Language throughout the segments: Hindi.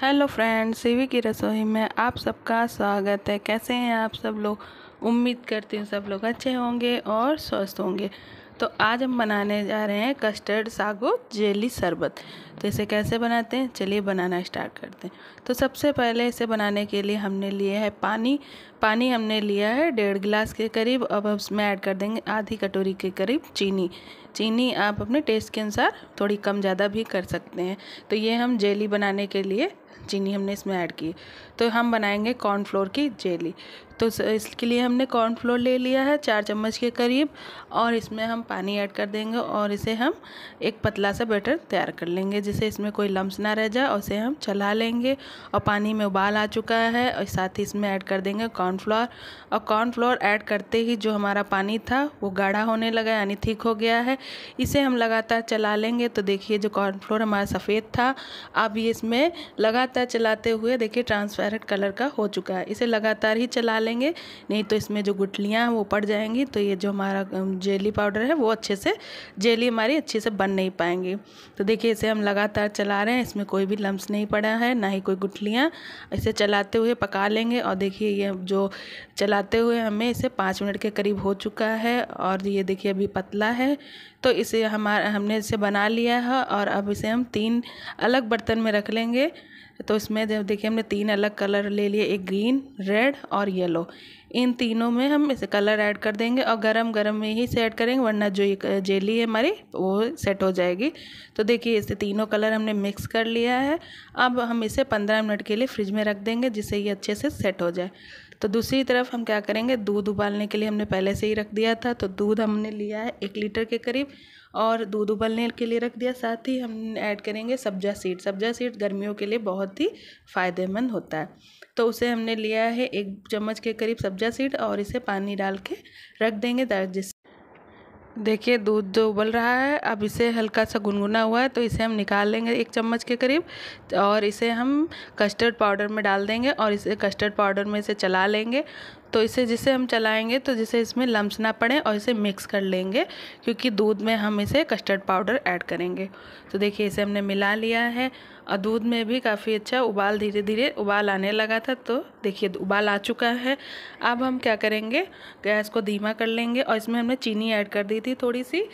हेलो फ्रेंड्स सीवी की रसोई में आप सबका स्वागत है कैसे हैं आप सब लोग उम्मीद करती हूँ सब लोग अच्छे होंगे और स्वस्थ होंगे तो आज हम बनाने जा रहे हैं कस्टर्ड सागो जेली शरबत तो इसे कैसे बनाते हैं चलिए बनाना स्टार्ट करते हैं तो सबसे पहले इसे बनाने के लिए हमने लिए है पानी पानी हमने लिया है डेढ़ गिलास के करीब अब हम इसमें ऐड कर देंगे आधी कटोरी के करीब चीनी चीनी आप अपने टेस्ट के अनुसार थोड़ी कम ज़्यादा भी कर सकते हैं तो ये हम जेली बनाने के लिए चीनी हमने इसमें ऐड की तो हम बनाएंगे कॉर्नफ्लोर की जेली तो इसके लिए हमने कॉर्नफ्लोर ले लिया है चार चम्मच के करीब और इसमें हम पानी ऐड कर देंगे और इसे हम एक पतला सा बैटर तैयार कर लेंगे जिससे इसमें कोई लम्स ना रह जाए और हम चला लेंगे और पानी में उबाल आ चुका है और साथ ही इसमें ऐड कर देंगे कॉर्न कॉर्नफ्लोर और कॉर्नफ्लोर ऐड करते ही जो हमारा पानी था वो गाढ़ा होने लगा यानी थिक हो गया है इसे हम लगातार चला लेंगे तो देखिए जो कॉर्नफ्लोर हमारा सफ़ेद था अब ये इसमें लगातार चलाते हुए देखिए ट्रांसपेरेंट कलर का हो चुका है इसे लगातार ही चला लेंगे नहीं तो इसमें जो गुटलियाँ हैं वो पड़ जाएंगी तो ये जो हमारा जेली पाउडर है वो अच्छे से जेली हमारी अच्छे से बन नहीं पाएंगी तो देखिए इसे हम लगातार चला रहे हैं इसमें कोई भी लम्स नहीं पड़ा है ना ही कोई गुटलियाँ इसे चलाते हुए पका लेंगे और देखिए ये जो जो चलाते हुए हमें इसे पाँच मिनट के करीब हो चुका है और ये देखिए अभी पतला है तो इसे हमारा हमने इसे बना लिया है और अब इसे हम तीन अलग बर्तन में रख लेंगे तो इसमें जब देखिए हमने तीन अलग कलर ले लिए एक ग्रीन रेड और येलो इन तीनों में हम इसे कलर ऐड कर देंगे और गरम गरम में ही से करेंगे वरना जो ये जेली है हमारी वो सेट हो जाएगी तो देखिए इसे तीनों कलर हमने मिक्स कर लिया है अब हम इसे पंद्रह मिनट के लिए फ्रिज में रख देंगे जिससे ये अच्छे से सेट हो जाए तो दूसरी तरफ हम क्या करेंगे दूध उबालने के लिए हमने पहले से ही रख दिया था तो दूध हमने लिया है एक लीटर के करीब और दूध उबलने के लिए रख दिया साथ ही हम ऐड करेंगे सब्जा सीड सब्जा सीड गर्मियों के लिए बहुत ही फ़ायदेमंद होता है तो उसे हमने लिया है एक चम्मच के करीब सब्जा सीड और इसे पानी डाल के रख देंगे जिस देखिए दूध जो उबल रहा है अब इसे हल्का सा गुनगुना हुआ है तो इसे हम निकाल लेंगे एक चम्मच के करीब और इसे हम कस्टर्ड पाउडर में डाल देंगे और इसे कस्टर्ड पाउडर में इसे चला लेंगे तो इसे जिसे हम चलाएंगे तो जिसे इसमें लम्स ना पड़े और इसे मिक्स कर लेंगे क्योंकि दूध में हम इसे कस्टर्ड पाउडर ऐड करेंगे तो देखिए इसे हमने मिला लिया है और दूध में भी काफ़ी अच्छा उबाल धीरे धीरे उबाल आने लगा था तो देखिए उबाल आ चुका है अब हम क्या करेंगे गैस को धीमा कर लेंगे और इसमें हमने चीनी ऐड कर दी थी थोड़ी सी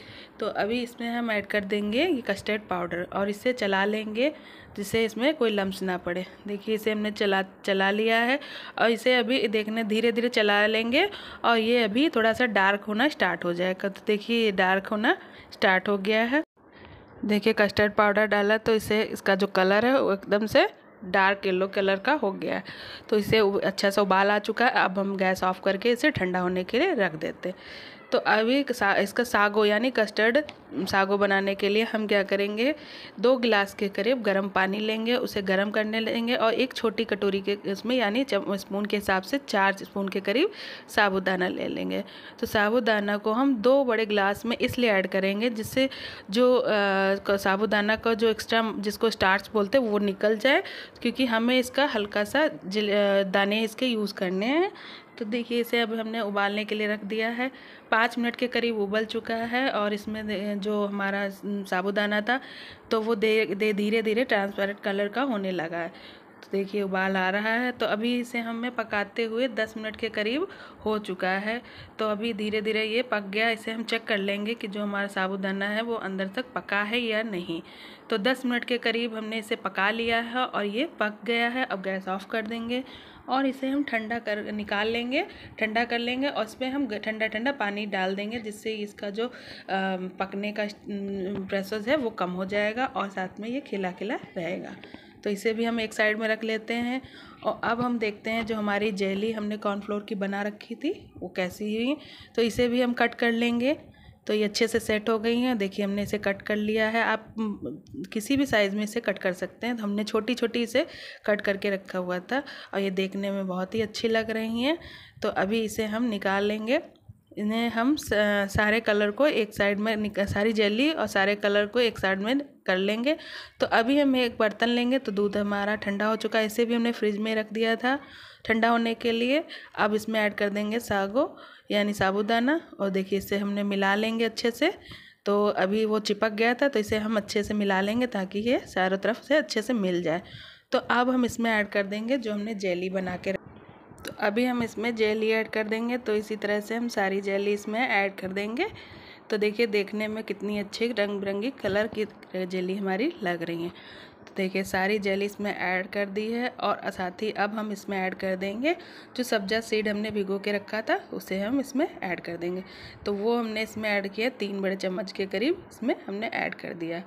तो अभी इसमें हम ऐड कर देंगे ये कस्टर्ड पाउडर और इसे चला लेंगे जिससे इसमें कोई लम्स ना पड़े देखिए इसे हमने चला चला लिया है और इसे अभी देखने धीरे धीरे धीरे चला लेंगे और ये अभी थोड़ा सा डार्क होना स्टार्ट हो जाएगा तो देखिए डार्क होना स्टार्ट हो गया है देखिए कस्टर्ड पाउडर डाला तो इसे इसका जो कलर है वो एकदम से डार्क येलो कलर का हो गया है तो इसे अच्छा सा उबाल आ चुका है अब हम गैस ऑफ करके इसे ठंडा होने के लिए रख देते हैं तो अभी सा, इसका सागो यानी कस्टर्ड सागो बनाने के लिए हम क्या करेंगे दो गिलास के करीब गर्म पानी लेंगे उसे गर्म करने लेंगे और एक छोटी कटोरी के इसमें यानी स्पून के हिसाब से चार स्पून के करीब साबुदाना ले लेंगे तो साबुदाना को हम दो बड़े गिलास में इसलिए ऐड करेंगे जिससे जो आ, साबुदाना का जो एक्स्ट्रा जिसको स्टार्च बोलते हैं वो निकल जाए क्योंकि हमें इसका हल्का सा दाने इसके यूज़ करने हैं तो देखिए इसे अब हमने उबालने के लिए रख दिया है पाँच मिनट के करीब उबल चुका है और इसमें जो हमारा साबुदाना था तो वो दे धीरे धीरे ट्रांसपेरेंट कलर का होने लगा है तो देखिए उबाल आ रहा है तो अभी इसे हमें पकाते हुए दस मिनट के करीब हो चुका है तो अभी धीरे धीरे ये पक गया इसे हम चेक कर लेंगे कि जो हमारा साबुदाना है वो अंदर तक पका है या नहीं तो दस मिनट के करीब हमने इसे पका लिया है और ये पक गया है अब गैस ऑफ कर देंगे और इसे हम ठंडा कर निकाल लेंगे ठंडा कर लेंगे और इस पर हम ठंडा ठंडा पानी डाल देंगे जिससे इसका जो पकने का प्रोसेस है वो कम हो जाएगा और साथ में ये खिला खिला रहेगा तो इसे भी हम एक साइड में रख लेते हैं और अब हम देखते हैं जो हमारी जेली हमने कॉर्नफ्लोर की बना रखी थी वो कैसी हुई तो इसे भी हम कट कर लेंगे तो ये अच्छे से सेट हो गई हैं देखिए हमने इसे कट कर लिया है आप किसी भी साइज़ में इसे कट कर सकते हैं तो हमने छोटी छोटी इसे कट करके रखा हुआ था और ये देखने में बहुत ही अच्छी लग रही हैं तो अभी इसे हम निकाल लेंगे इन्हें हम सारे कलर को एक साइड में निक सारी जेली और सारे कलर को एक साइड में कर लेंगे तो अभी हम एक बर्तन लेंगे तो दूध हमारा ठंडा हो चुका है इसे भी हमने फ्रिज में रख दिया था ठंडा होने के लिए अब इसमें ऐड कर देंगे सागो यानी साबुदाना और देखिए इसे हमने मिला लेंगे अच्छे से तो अभी वो चिपक गया था तो इसे हम अच्छे से मिला लेंगे ताकि ये चारों तरफ से अच्छे से मिल जाए तो अब हम इसमें ऐड कर देंगे जो हमने जेली बना के अभी हम इसमें जेली ऐड कर देंगे तो इसी तरह से हम सारी जेली इसमें ऐड कर देंगे तो देखिए देखने में कितनी अच्छी रंग बिरंगी कलर की जेली हमारी लग रही है तो देखिए सारी जेली इसमें ऐड कर दी है और साथ ही अब हम इसमें ऐड कर देंगे जो सब्जा सीड हमने भिगो के रखा था उसे हम इसमें ऐड कर देंगे तो वो हमने इसमें ऐड किया तीन बड़े चम्मच के करीब इसमें हमने ऐड कर दिया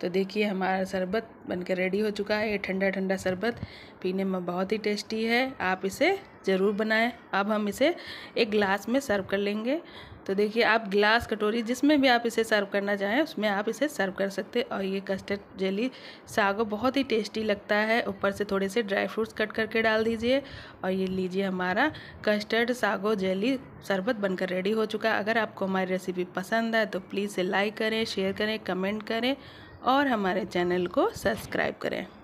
तो देखिए हमारा शरबत बनकर रेडी हो चुका है ये ठंडा ठंडा शरबत पीने में बहुत ही टेस्टी है आप इसे ज़रूर बनाएं अब हम इसे एक ग्लास में सर्व कर लेंगे तो देखिए आप ग्लास कटोरी जिसमें भी आप इसे सर्व करना चाहें उसमें आप इसे सर्व कर सकते हैं और ये कस्टर्ड जेली सागो बहुत ही टेस्टी लगता है ऊपर से थोड़े से ड्राई फ्रूट्स कट करके डाल दीजिए और ये लीजिए हमारा कस्टर्ड सागो जेली शरबत बनकर रेडी हो चुका है अगर आपको हमारी रेसिपी पसंद है तो प्लीज़ लाइक करें शेयर करें कमेंट करें और हमारे चैनल को सब्सक्राइब करें